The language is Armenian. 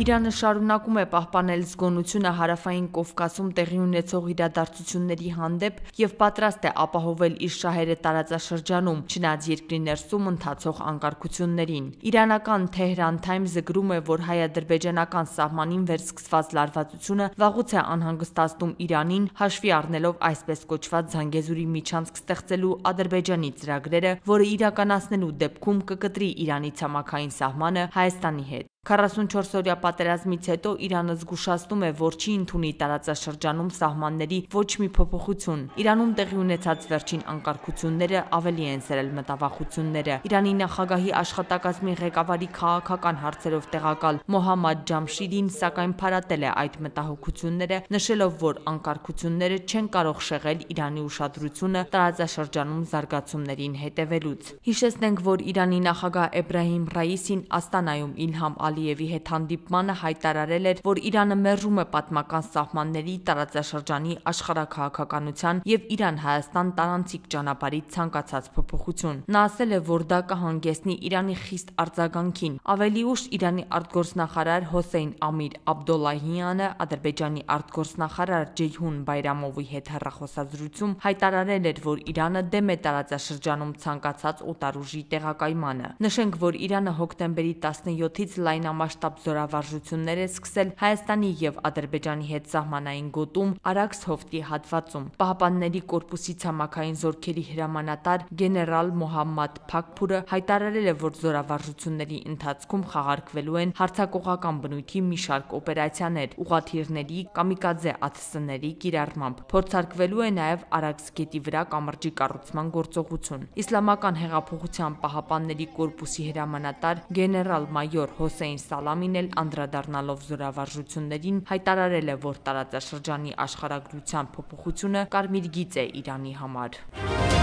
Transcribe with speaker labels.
Speaker 1: Իրանը շարունակում է պահպանել զգոնությունը հարավային Կովկասում տեղի ունեցող իրադարձությունների հանդեպ եւ պատրաստ է ապահովել իր շահերը տարածաշրջանում, չնայած երկրի ներսում ընթացող անկարգություններին։ Իրանական Թեհրան Թայմզը գրում է, որ հայ-ադրբեջանական սահմանին վերսկսված լարվածությունը վաղուց է անհանգստացնում Իրանին, հաշվի առնելով այսպես կոչված Զանգեզուրի միջանցք ստեղծելու Ադրբեջանի ծրագրերը, որը իրականացնելու դեպքում կկտրի Իրանի ցամաքային սահմանը Հայաստանի հետ։ 44-օրյա պատերազմից հետո Իրանը զգուշացնում է, որ չի ընդունի տարածաշրջանում սահմանների ոչ մի փոփոխություն։ Իրանում տեղի ունեցած վերջին անկարգությունները ավելի են սերել մտավախությունները։ Իրանի նախագահի աշխատակազմի ղեկավարի քաղաքական հարցերով տեղակալ Մոհամադ Ջամշիդին սակայն փարատել է այդ մտահոգությունները, նշելով, որ անկարգությունները չեն կարող շեղել Իրանի ուշադրությունը տարածաշրջանում զարգացումներին հետևելուց։ Հիշեցնենք, որ Իրանի նախագահ Էբրահիմ Ռայիսին Աստանայում Իլհամ Ալի Ալիևի հետ հանդիպմանը հայտարարել էր, որ Իրանը մերժում է պատմական սահմանների տարածաշրջանի աշխարհակահաղականության եւ Իրան-Հայաստան տարանցիկ ճանապարհի ցանկացած փոփոխություն։ Նա ասել է, որ դա կհանգեցնի Իրանի խիստ արձագանքին։ Ավելի ուշ Իրանի արտգործնախարար Հոսեյն Ամիր Աբդոլլահյանը Ադրբեջանի արտգործնախարար Ջեյհուն Բայրամովի հետ հեռախոսազրույցում հայտարարել էր, որ Իրանը դեմ է տարածաշրջանում ցանկացած օտարուժի տեղակայմանը։ Նշենք, որ Իրանը հոկտեմբերի 17-ից լայն լայնամասշտաբ զորավարժություններ է սկսել Հայաստանի եւ Ադրբեջանի հետ սահմանային գոտում Արաքս հովտի հատվածում։ Պահապանների կորպուսի ցամաքային զորքերի հրամանատար գեներալ Մոհամմադ Փակփուրը հայտարարել է, որ զորավարժությունների ընթացքում խաղարկվելու են հարցակողական բնույթի մի շարք օպերացիաներ՝ ուղաթիռների, կամիկաձե աթսների կիրառմամբ։ Փորձարկվելու է նաեւ Արաքս գետի վրա կամրջի կառուցման գործողություն։ Իսլամական հեղափոխության պահապանների կորպուսի հրամանատար գեներալ մայոր Հոսեյն Սերգեյ Սալամին էլ անդրադառնալով զորավարժություններին հայտարարել է, որ տարածաշրջանի աշխարհագրության փոփոխությունը կարմիր գիծ է Իրանի համար։ Thank you